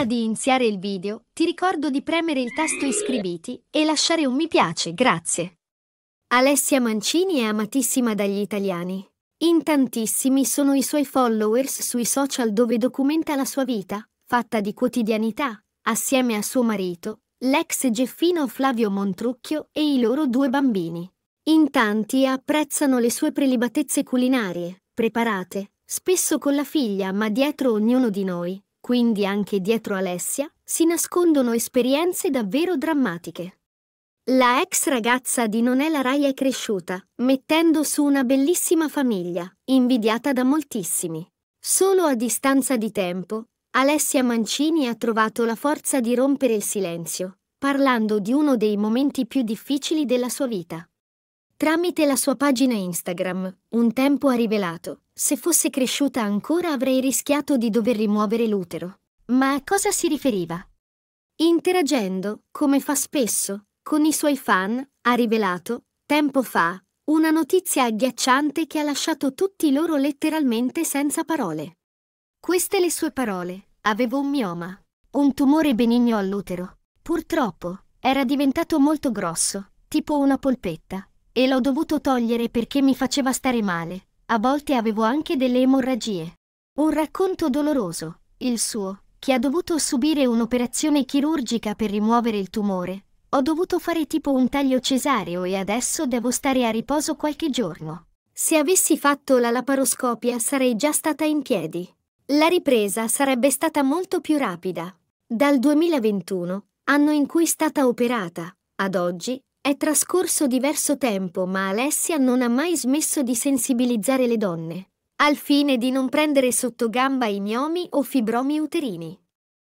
Prima di iniziare il video, ti ricordo di premere il tasto iscriviti e lasciare un mi piace, grazie. Alessia Mancini è amatissima dagli italiani. In tantissimi sono i suoi followers sui social dove documenta la sua vita, fatta di quotidianità, assieme a suo marito, l'ex Geffino Flavio Montrucchio e i loro due bambini. In tanti apprezzano le sue prelibatezze culinarie, preparate, spesso con la figlia, ma dietro ognuno di noi quindi anche dietro Alessia si nascondono esperienze davvero drammatiche. La ex ragazza di Nonella Rai è cresciuta, mettendo su una bellissima famiglia, invidiata da moltissimi. Solo a distanza di tempo, Alessia Mancini ha trovato la forza di rompere il silenzio, parlando di uno dei momenti più difficili della sua vita. Tramite la sua pagina Instagram, un tempo ha rivelato, se fosse cresciuta ancora avrei rischiato di dover rimuovere l'utero. Ma a cosa si riferiva? Interagendo, come fa spesso, con i suoi fan, ha rivelato, tempo fa, una notizia agghiacciante che ha lasciato tutti loro letteralmente senza parole. Queste le sue parole. Avevo un mioma, un tumore benigno all'utero. Purtroppo, era diventato molto grosso, tipo una polpetta. E l'ho dovuto togliere perché mi faceva stare male. A volte avevo anche delle emorragie. Un racconto doloroso, il suo, che ha dovuto subire un'operazione chirurgica per rimuovere il tumore. Ho dovuto fare tipo un taglio cesareo e adesso devo stare a riposo qualche giorno. Se avessi fatto la laparoscopia sarei già stata in piedi. La ripresa sarebbe stata molto più rapida. Dal 2021, anno in cui è stata operata, ad oggi, è trascorso diverso tempo, ma Alessia non ha mai smesso di sensibilizzare le donne, al fine di non prendere sotto gamba i miomi o fibromi uterini.